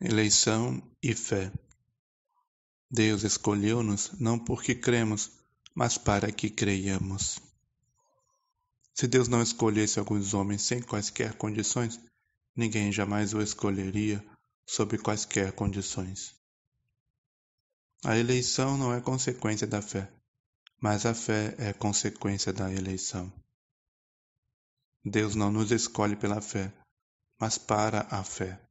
eleição e fé. Deus escolheu-nos não porque cremos, mas para que creiamos. Se Deus não escolhesse alguns homens sem quaisquer condições, ninguém jamais o escolheria sob quaisquer condições. A eleição não é consequência da fé, mas a fé é consequência da eleição. Deus não nos escolhe pela fé, mas para a fé.